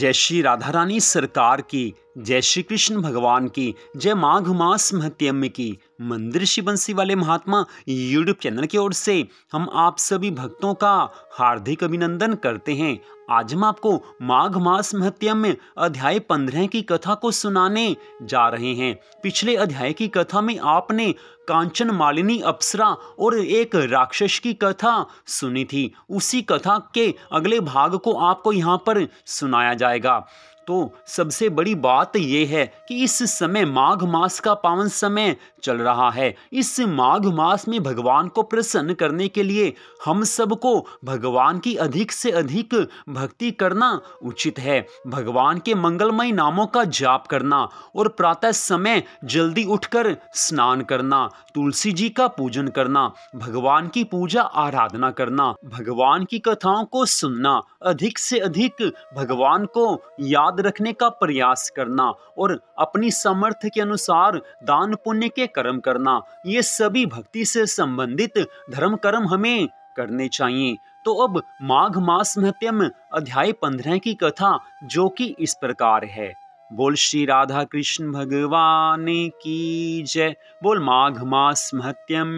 जय श्री राधा रानी सरकार की जय श्री कृष्ण भगवान की जय माघ मास महत्यम्य की मंदिर शिवंशी वाले महात्मा यूट्यूब चैनल की ओर से हम आप सभी भक्तों का हार्दिक अभिनंदन करते हैं आज हम आपको माघ मास महत्यम्य अध्याय पंद्रह की कथा को सुनाने जा रहे हैं पिछले अध्याय की कथा में आपने कांचन मालिनी अप्सरा और एक राक्षस की कथा सुनी थी उसी कथा के अगले भाग को आपको यहाँ पर सुनाया जाएगा दोस्तों सबसे बड़ी बात यह है कि इस समय माघ मास का पावन समय चल रहा है इस माघ मास में भगवान को प्रसन्न करने के लिए हम सबको भगवान की अधिक से अधिक भक्ति करना उचित है भगवान के मंगलमय नामों का जाप करना और प्रातः समय जल्दी उठकर स्नान करना तुलसी जी का पूजन करना भगवान की पूजा आराधना करना भगवान की कथाओं को सुनना अधिक से अधिक भगवान को याद रखने का प्रयास करना और अपनी सामर्थ्य के अनुसार दान पुण्य के कर्म करना ये सभी भक्ति से संबंधित धर्म कर्म हमें करने चाहिए तो अब माघ मास महत्यम अध्याय पंद्रह की कथा जो कि इस प्रकार है बोल श्री राधा कृष्ण भगवान की जय बोल माघ मास महत्यम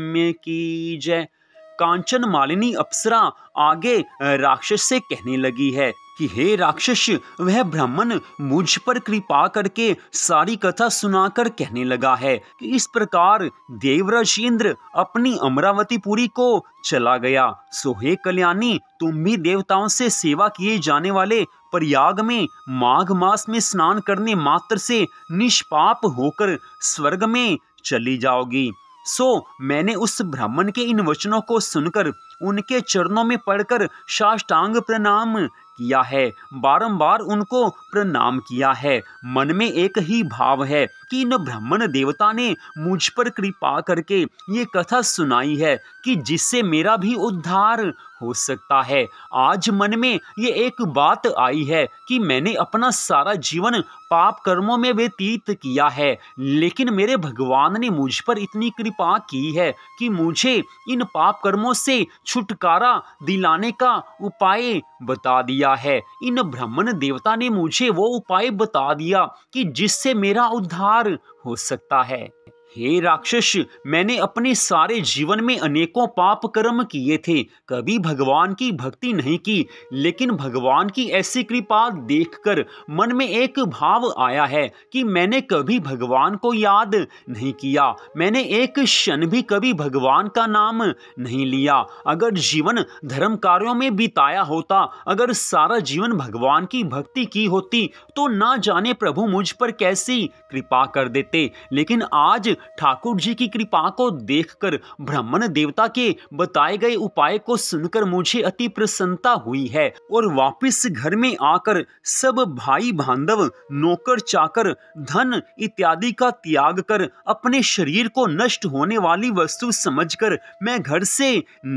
की जय कांचन मालिनी अप्सरा आगे राक्षस से कहने लगी है कि हे राक्षस वह ब्राह्मण मुझ पर कृपा करके सारी कथा सुनाकर कहने लगा है कि इस प्रकार देवराज इंद्र अपनी पुरी को चला गया सो हे कल्याणी तुम भी देवताओं से सेवा किए जाने वाले प्रयाग में माघ मास में स्नान करने मात्र से निष्पाप होकर स्वर्ग में चली जाओगी सो मैंने उस ब्राह्मण के इन वचनों को सुनकर उनके चरणों में पढ़कर साष्टांग प्रणाम किया है बारंबार उनको प्रणाम किया है मन में एक ही भाव है कि इन ब्राह्मण देवता ने मुझ पर कृपा करके ये कथा सुनाई है कि जिससे मेरा भी उद्धार हो सकता है आज मन में ये एक बात आई है कि मैंने अपना सारा जीवन पाप कर्मों में व्यतीत किया है लेकिन मेरे भगवान ने मुझ पर इतनी कृपा की है कि मुझे इन पाप कर्मों से छुटकारा दिलाने का उपाय बता दिया है इन ब्राह्मण देवता ने मुझे वो उपाय बता दिया कि जिससे मेरा उद्धार शिकार हो सकता है हे राक्षस मैंने अपने सारे जीवन में अनेकों पाप कर्म किए थे कभी भगवान की भक्ति नहीं की लेकिन भगवान की ऐसी कृपा देखकर मन में एक भाव आया है कि मैंने कभी भगवान को याद नहीं किया मैंने एक क्षण भी कभी भगवान का नाम नहीं लिया अगर जीवन धर्म कार्यों में बिताया होता अगर सारा जीवन भगवान की भक्ति की होती तो ना जाने प्रभु मुझ पर कैसी कृपा कर देते लेकिन आज ठाकुर जी की कृपा को देखकर ब्राह्मण देवता के बताए गए उपाय को सुनकर मुझे अति प्रसन्नता हुई है और वापस घर में आकर सब भाई बांधव नौकर चाकर धन इत्यादि का त्याग कर अपने शरीर को नष्ट होने वाली वस्तु समझकर मैं घर से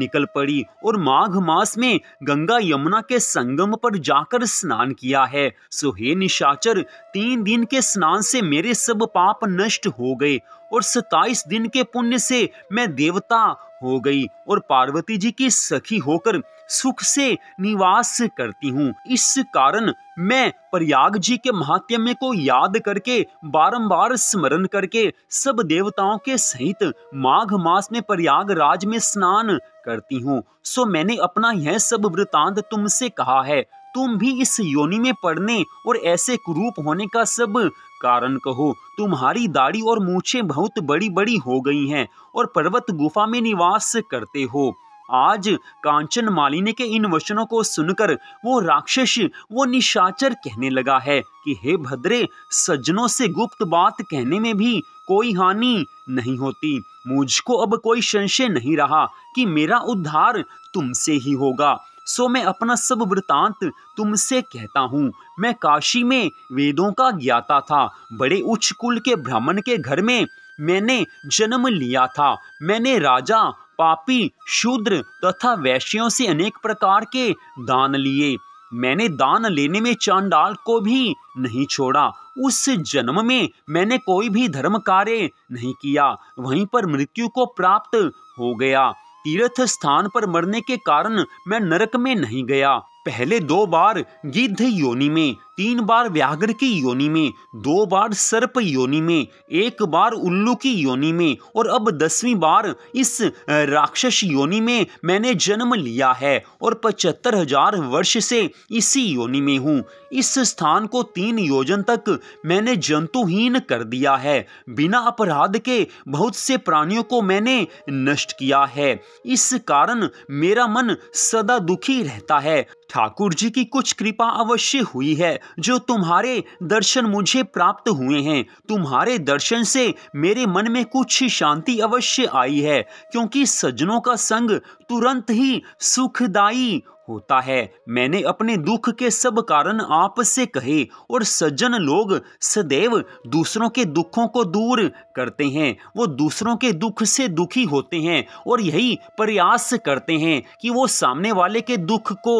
निकल पड़ी और माघ मास में गंगा यमुना के संगम पर जाकर स्नान किया है सो हे निशाचर तीन दिन के स्नान से मेरे मेरे सब पाप नष्ट हो गए और सताइस दिन के पुण्य से मैं देवता हो गई और पार्वती जी की सखी होकर सुख से निवास करती हूँ इस कारण मैं प्रयाग जी के महात्म्य को याद करके बारंबार स्मरण करके सब देवताओं के सहित माघ मास में प्रयाग राज में स्नान करती हूँ सो मैंने अपना यह सब वृतांत तुमसे कहा है तुम भी इस योनि में पड़ने और ऐसे कुरूप होने का सब कारण कहो तुम्हारी दाढ़ी और मूछे बहुत बड़ी बड़ी हो गई हैं और पर्वत गुफा में निवास करते हो आज कांचन मालिनी के इन वचनों को सुनकर वो राक्षस वो निशाचर कहने लगा है कि हे भद्रे सज्जनों से गुप्त बात कहने में भी कोई हानि नहीं होती मुझको अब कोई संशय नहीं रहा कि मेरा उद्धार तुमसे ही होगा सो मैं अपना सब वृतांत तुमसे कहता हूँ मैं काशी में वेदों का ज्ञाता था बड़े उच्च कुल के ब्राह्मण के घर में मैंने जन्म लिया था मैंने राजा पापी शूद्र तथा वैश्यों से अनेक प्रकार के दान लिए मैंने दान लेने में चांडाल को भी नहीं छोड़ा उस जन्म में मैंने कोई भी धर्म कार्य नहीं किया वहीं पर मृत्यु को प्राप्त हो गया तीर्थ स्थान पर मरने के कारण मैं नरक में नहीं गया पहले दो बार गिद्ध योनि में तीन बार व्याघ्र की योनि में दो बार सर्प योनि में एक बार उल्लू की योनि में और अब दसवीं बार इस राक्षस योनि में मैंने जन्म लिया है और पचहत्तर हजार वर्ष से इसी योनि में हूँ इस स्थान को तीन योजन तक मैंने जंतुहीन कर दिया है बिना अपराध के बहुत से प्राणियों को मैंने नष्ट किया है इस कारण मेरा मन सदा दुखी रहता है ठाकुर जी की कुछ कृपा अवश्य हुई है जो तुम्हारे दर्शन मुझे प्राप्त हुए हैं तुम्हारे दर्शन से मेरे मन में कुछ शांति अवश्य आई है क्योंकि सजनों का संग तुरंत ही सुखदायी होता है मैंने अपने दुख के सब कारण आपसे कहे और सज्जन लोग सदैव दूसरों के दुखों को दूर करते हैं वो दूसरों के दुख से दुखी होते हैं और यही प्रयास करते हैं कि वो सामने वाले के दुख को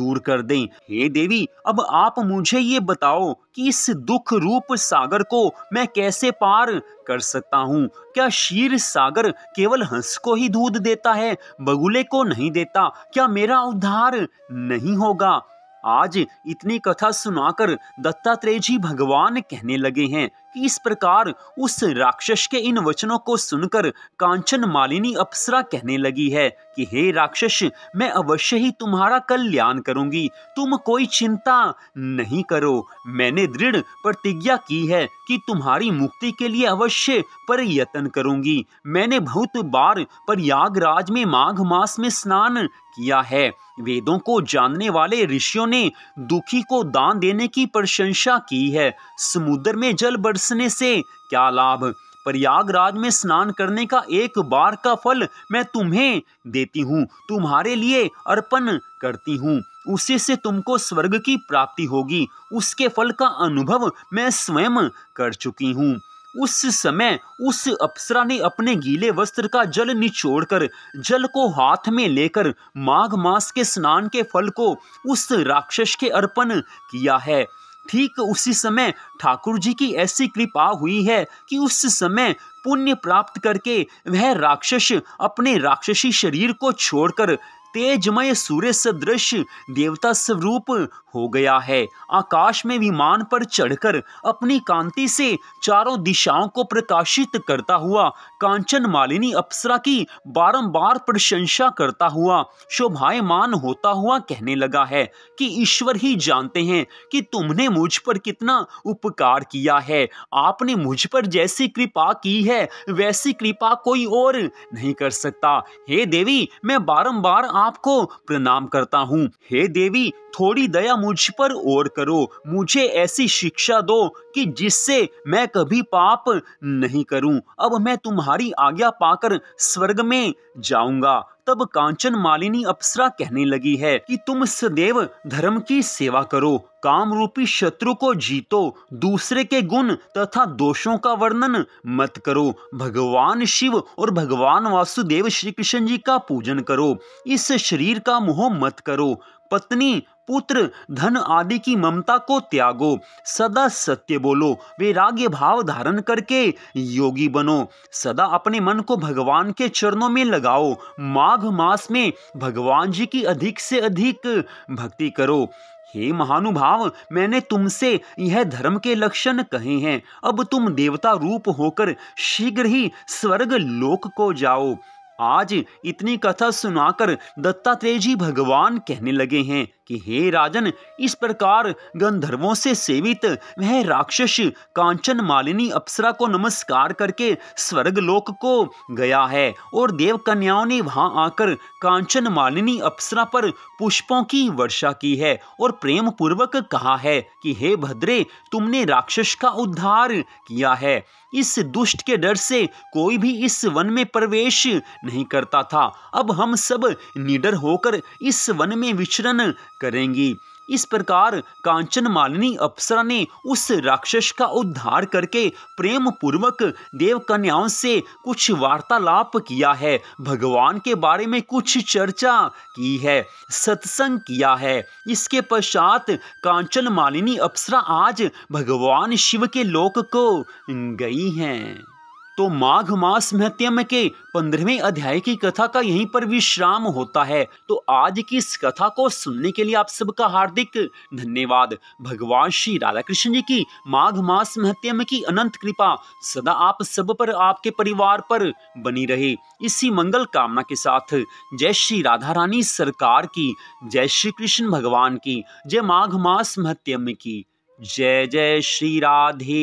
दूर कर दें हे देवी अब आप मुझे ये बताओ कि इस दुख रूप सागर को मैं कैसे पार कर सकता हूँ क्या शीर सागर केवल हंस को ही दूध देता है बगुले को नहीं देता क्या मेरा उद्धार उद्धार नहीं होगा आज इतनी कथा सुनाकर दत्तात्रेय जी भगवान कहने लगे हैं इस प्रकार उस राक्षस के इन वचनों को सुनकर कांचन मालिनी अप्सरा कहने लगी है कि हे राक्षस मैं अवश्य ही तुम्हारा कल्याण करूंगी तुम कोई चिंता नहीं करो मैंने दृढ़ प्रतिज्ञा की है कि तुम्हारी मुक्ति के लिए अवश्य प्रयत्न करूंगी मैंने बहुत बार प्रयागराज में माघ मास में स्नान किया है वेदों को जानने वाले ऋषियों ने दुखी को दान देने की प्रशंसा की है समुद्र में जल बरस बरसने से क्या लाभ प्रयागराज में स्नान करने का एक बार का फल मैं तुम्हें देती हूँ तुम्हारे लिए अर्पण करती हूँ उसी से तुमको स्वर्ग की प्राप्ति होगी उसके फल का अनुभव मैं स्वयं कर चुकी हूँ उस समय उस अप्सरा ने अपने गीले वस्त्र का जल निचोड़कर जल को हाथ में लेकर माघ मास के स्नान के फल को उस राक्षस के अर्पण किया है ठीक उसी समय ठाकुर जी की ऐसी कृपा हुई है कि उस समय पुण्य प्राप्त करके वह राक्षस अपने राक्षसी शरीर को छोड़कर तेजमय सूर्य सदृश देवता स्वरूप हो गया है आकाश में विमान पर चढ़कर अपनी कांति से चारों दिशाओं को प्रकाशित करता हुआ कांचन मालिनी अप्सरा की बारंबार प्रशंसा करता हुआ शोभायमान होता हुआ कहने लगा है कि ईश्वर ही जानते हैं कि तुमने मुझ पर कितना उपकार किया है आपने मुझ पर जैसी कृपा की है वैसी कृपा कोई और नहीं कर सकता हे देवी मैं बारम्बार आपको प्रणाम करता हूँ हे देवी थोड़ी दया मुझ पर और करो मुझे ऐसी शिक्षा दो कि जिससे मैं कभी पाप नहीं करूं अब मैं तुम्हारी आज्ञा पाकर स्वर्ग में जाऊंगा तब कांचन मालिनी अप्सरा कहने लगी है कि तुम सदैव धर्म की सेवा करो काम रूपी शत्रु को जीतो दूसरे के गुण तथा दोषों का वर्णन मत करो भगवान शिव और भगवान वासुदेव श्री कृष्ण जी का पूजन करो इस शरीर का मोह मत करो पत्नी पुत्र धन आदि की ममता को त्यागो सदा सत्य बोलो वैराग्य भाव धारण करके योगी बनो सदा अपने मन को भगवान के चरणों में लगाओ माघ मास में भगवान जी की अधिक से अधिक भक्ति करो हे महानुभाव मैंने तुमसे यह धर्म के लक्षण कहे हैं अब तुम देवता रूप होकर शीघ्र ही स्वर्ग लोक को जाओ आज इतनी कथा सुनाकर दत्तात्रेय जी भगवान कहने लगे हैं कि हे राजन इस प्रकार गंधर्वों से सेवित वह राक्षस कांचन मालिनी अप्सरा को नमस्कार करके लोक को गया है और देव कन्याओं ने वहां आकर कांचन मालिनी अप्सरा पर पुष्पों की वर्षा की है और प्रेम पूर्वक कहा है कि हे भद्रे तुमने राक्षस का उद्धार किया है इस दुष्ट के डर से कोई भी इस वन में प्रवेश नहीं करता था अब हम सब निडर होकर इस वन में विचरण करेंगी इस प्रकार कांचन मालिनी अप्सरा ने उस राक्षस का उद्धार करके प्रेम पूर्वक देव कन्याओं से कुछ वार्तालाप किया है भगवान के बारे में कुछ चर्चा की है सत्संग किया है इसके पश्चात कांचन मालिनी अप्सरा आज भगवान शिव के लोक को गई हैं तो माघ मास महत्यम के पंद्रहवें अध्याय की कथा का यहीं पर विश्राम होता है तो आज की इस कथा को सुनने के लिए आप सबका हार्दिक धन्यवाद भगवान श्री राधा कृष्ण जी की माघ मास महत्यम की अनंत कृपा सदा आप सब पर आपके परिवार पर बनी रहे इसी मंगल कामना के साथ जय श्री राधा रानी सरकार की जय श्री कृष्ण भगवान की जय माघ मास महत्यम की जय जय श्री राधे